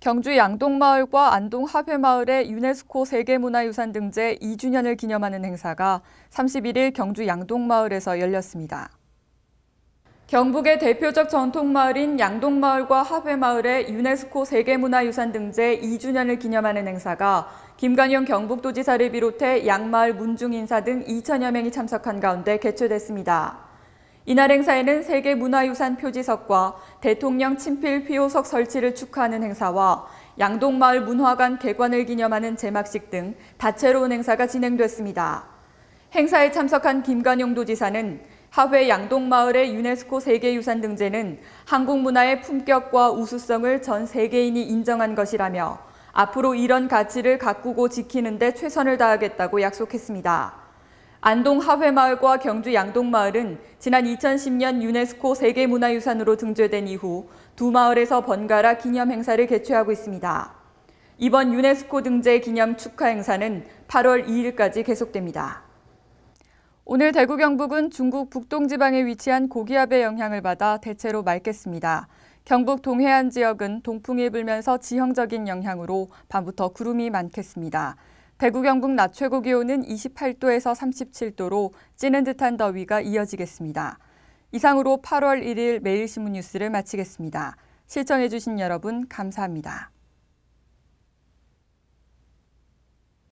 경주 양동마을과 안동 하회마을의 유네스코 세계문화유산 등재 2주년을 기념하는 행사가 31일 경주 양동마을에서 열렸습니다. 경북의 대표적 전통마을인 양동마을과 하회마을의 유네스코 세계문화유산 등재 2주년을 기념하는 행사가 김관영 경북도지사를 비롯해 양마을 문중인사 등 2천여 명이 참석한 가운데 개최됐습니다. 이날 행사에는 세계문화유산 표지석과 대통령 친필 피호석 설치를 축하하는 행사와 양동마을 문화관 개관을 기념하는 제막식 등 다채로운 행사가 진행됐습니다. 행사에 참석한 김관용 도지사는 하회 양동마을의 유네스코 세계유산 등재는 한국 문화의 품격과 우수성을 전 세계인이 인정한 것이라며 앞으로 이런 가치를 가꾸고 지키는 데 최선을 다하겠다고 약속했습니다. 안동 하회마을과 경주 양동마을은 지난 2010년 유네스코 세계문화유산으로 등재된 이후 두 마을에서 번갈아 기념 행사를 개최하고 있습니다. 이번 유네스코 등재 기념 축하 행사는 8월 2일까지 계속됩니다. 오늘 대구 경북은 중국 북동 지방에 위치한 고기압의 영향을 받아 대체로 맑겠습니다. 경북 동해안 지역은 동풍이 불면서 지형적인 영향으로 밤부터 구름이 많겠습니다. 대구 경북 낮 최고 기온은 28도에서 37도로 찌는 듯한 더위가 이어지겠습니다. 이상으로 8월 1일 매일신문 뉴스를 마치겠습니다. 시청해주신 여러분 감사합니다.